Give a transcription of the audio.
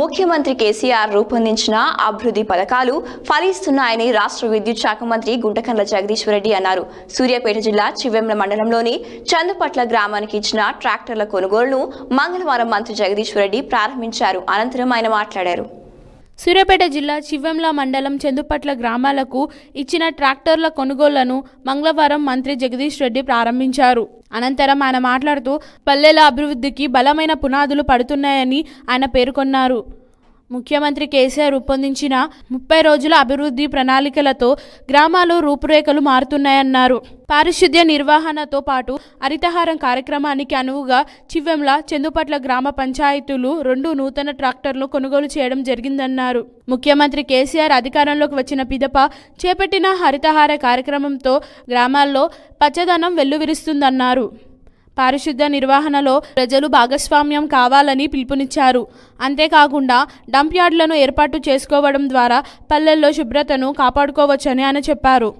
ముఖ్యమంత్రి కేసీఆర్ రూపొందించిన అభివృద్ధి పథకాలు ఫలిస్తున్నాయని రాష్ట్ర విద్యుత్ శాఖ మంత్రి గుంటకండ్ల జగదీశ్వరరెడ్డి అన్నారు సూర్యాపేట జిల్లా చివెంల మండలంలోని చందుపట్ల గ్రామానికి ఇచ్చిన ట్రాక్టర్ల కొనుగోలును మంగళవారం మంత్రి జగదీశ్వరరెడ్డి ప్రారంభించారు అనంతరం ఆయన మాట్లాడారు సూర్యాపేట జిల్లా చివ్వెంల మండలం చందుపట్ల గ్రామాలకు ఇచ్చిన ట్రాక్టర్ల కొనుగోళ్లను మంగళవారం మంత్రి జగదీష్ రెడ్డి ప్రారంభించారు అనంతరం ఆయన మాట్లాడుతూ పల్లెల అభివృద్ధికి బలమైన పునాదులు పడుతున్నాయని ఆయన పేర్కొన్నారు ముఖ్యమంత్రి కేసీఆర్ రూపొందించిన ముప్పై రోజుల అభివృద్ధి ప్రణాళికలతో గ్రామాలు రూపురేఖలు మారుతున్నాయన్నారు పారిశుద్ధ్య నిర్వహణతో పాటు హరితహారం కార్యక్రమానికి అనువుగా చివెంల చెందుపట్ల గ్రామ పంచాయతీలు రెండు నూతన ట్రాక్టర్లు కొనుగోలు చేయడం జరిగిందన్నారు ముఖ్యమంత్రి కేసీఆర్ అధికారంలోకి వచ్చిన పిదప చేపట్టిన హరితహార కార్యక్రమంతో గ్రామాల్లో పచ్చదనం వెల్లువిరుస్తుందన్నారు పారిశుద్ధ్య నిర్వహణలో ప్రజలు భాగస్వామ్యం కావాలని పిలుపునిచ్చారు అంతేకాకుండా డంప్ యార్డులను ఏర్పాటు చేసుకోవడం ద్వారా పల్లెల్లో శుభ్రతను కాపాడుకోవచ్చని ఆయన చెప్పారు